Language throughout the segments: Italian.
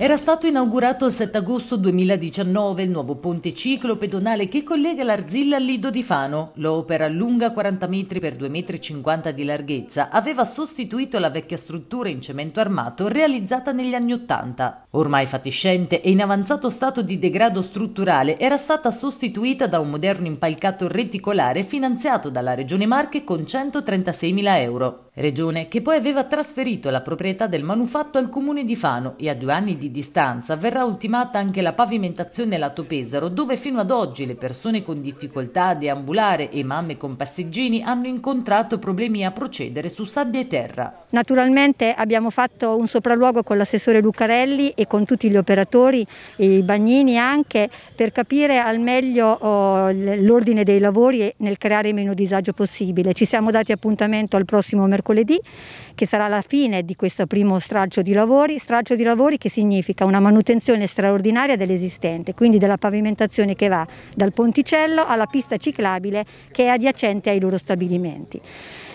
Era stato inaugurato il 7 agosto 2019 il nuovo ponte ciclo pedonale che collega l'Arzilla al Lido di Fano. L'opera, lunga 40 metri per 2,50 metri di larghezza, aveva sostituito la vecchia struttura in cemento armato realizzata negli anni Ottanta. Ormai fatiscente e in avanzato stato di degrado strutturale, era stata sostituita da un moderno impalcato reticolare finanziato dalla Regione Marche con 136.000 euro regione che poi aveva trasferito la proprietà del manufatto al comune di Fano e a due anni di distanza verrà ultimata anche la pavimentazione lato Pesaro dove fino ad oggi le persone con difficoltà a deambulare e mamme con passeggini hanno incontrato problemi a procedere su sabbia e terra. Naturalmente abbiamo fatto un sopralluogo con l'assessore Lucarelli e con tutti gli operatori, e i bagnini anche, per capire al meglio oh, l'ordine dei lavori e nel creare meno disagio possibile. Ci siamo dati appuntamento al prossimo mercoledì mercoledì, che sarà la fine di questo primo stralcio di lavori, stralcio di lavori che significa una manutenzione straordinaria dell'esistente, quindi della pavimentazione che va dal ponticello alla pista ciclabile che è adiacente ai loro stabilimenti.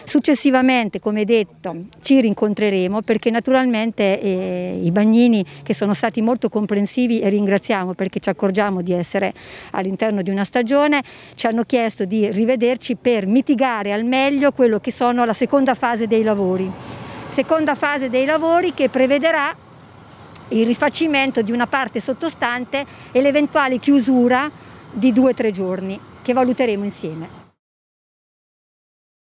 Successivamente, come detto, ci rincontreremo perché naturalmente eh, i bagnini che sono stati molto comprensivi e ringraziamo perché ci accorgiamo di essere all'interno di una stagione, ci hanno chiesto di rivederci per mitigare al meglio quello che sono la seconda fase fase dei lavori. Seconda fase dei lavori che prevederà il rifacimento di una parte sottostante e l'eventuale chiusura di due o tre giorni che valuteremo insieme.